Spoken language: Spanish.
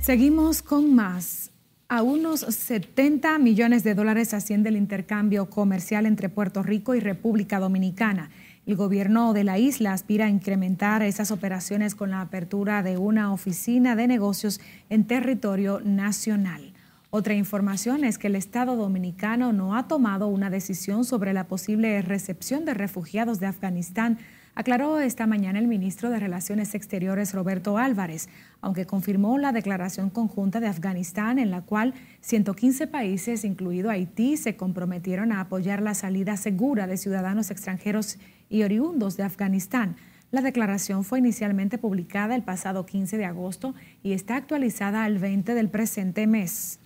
Seguimos con más. A unos 70 millones de dólares asciende el intercambio comercial entre Puerto Rico y República Dominicana. El gobierno de la isla aspira a incrementar esas operaciones con la apertura de una oficina de negocios en territorio nacional. Otra información es que el Estado dominicano no ha tomado una decisión sobre la posible recepción de refugiados de Afganistán aclaró esta mañana el ministro de Relaciones Exteriores Roberto Álvarez, aunque confirmó la declaración conjunta de Afganistán en la cual 115 países, incluido Haití, se comprometieron a apoyar la salida segura de ciudadanos extranjeros y oriundos de Afganistán. La declaración fue inicialmente publicada el pasado 15 de agosto y está actualizada al 20 del presente mes.